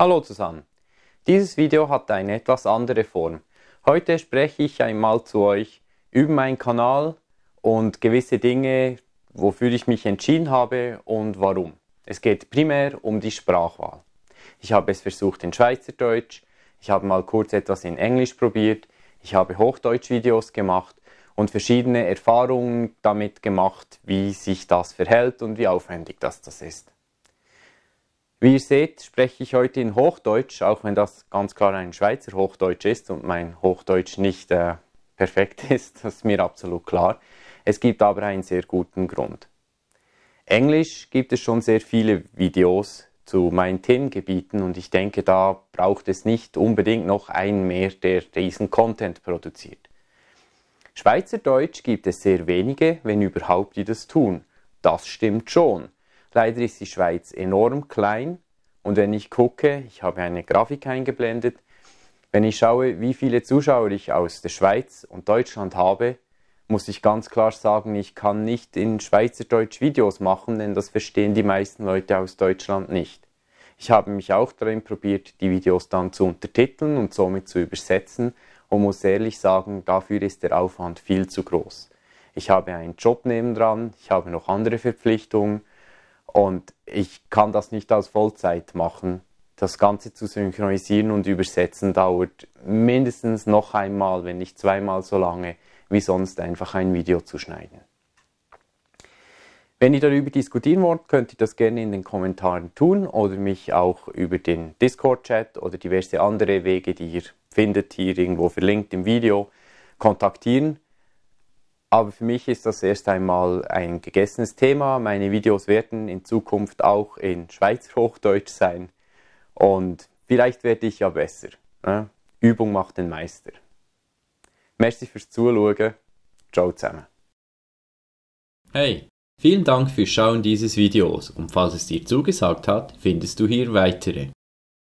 Hallo zusammen. Dieses Video hat eine etwas andere Form. Heute spreche ich einmal zu euch über meinen Kanal und gewisse Dinge, wofür ich mich entschieden habe und warum. Es geht primär um die Sprachwahl. Ich habe es versucht in Schweizerdeutsch, ich habe mal kurz etwas in Englisch probiert, ich habe Hochdeutsch-Videos gemacht und verschiedene Erfahrungen damit gemacht, wie sich das verhält und wie aufwendig das, das ist. Wie ihr seht, spreche ich heute in Hochdeutsch, auch wenn das ganz klar ein Schweizer Hochdeutsch ist und mein Hochdeutsch nicht äh, perfekt ist, das ist mir absolut klar. Es gibt aber einen sehr guten Grund. Englisch gibt es schon sehr viele Videos zu meinen Themengebieten und ich denke, da braucht es nicht unbedingt noch einen mehr, der diesen Content produziert. Schweizerdeutsch gibt es sehr wenige, wenn überhaupt, die das tun. Das stimmt schon. Leider ist die Schweiz enorm klein und wenn ich gucke, ich habe eine Grafik eingeblendet, wenn ich schaue, wie viele Zuschauer ich aus der Schweiz und Deutschland habe, muss ich ganz klar sagen, ich kann nicht in Schweizerdeutsch Videos machen, denn das verstehen die meisten Leute aus Deutschland nicht. Ich habe mich auch darin probiert, die Videos dann zu untertiteln und somit zu übersetzen und muss ehrlich sagen, dafür ist der Aufwand viel zu groß. Ich habe einen Job nebendran, ich habe noch andere Verpflichtungen und ich kann das nicht als Vollzeit machen. Das Ganze zu synchronisieren und übersetzen dauert mindestens noch einmal, wenn nicht zweimal so lange, wie sonst einfach ein Video zu schneiden. Wenn ihr darüber diskutieren wollt, könnt ihr das gerne in den Kommentaren tun oder mich auch über den Discord-Chat oder diverse andere Wege, die ihr findet, hier irgendwo verlinkt im Video, kontaktieren. Aber für mich ist das erst einmal ein gegessenes Thema. Meine Videos werden in Zukunft auch in Schweizer Hochdeutsch sein. Und vielleicht werde ich ja besser. Ne? Übung macht den Meister. Merci fürs Zuschauen. Ciao zusammen. Hey, vielen Dank fürs Schauen dieses Videos und falls es dir zugesagt hat, findest du hier weitere.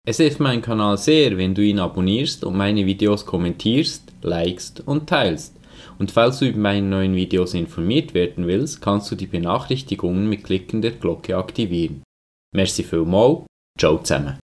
Es hilft meinen Kanal sehr, wenn du ihn abonnierst und meine Videos kommentierst, likest und teilst. Und falls du über meine neuen Videos informiert werden willst, kannst du die Benachrichtigungen mit Klicken der Glocke aktivieren. Merci vielmals, ciao zusammen.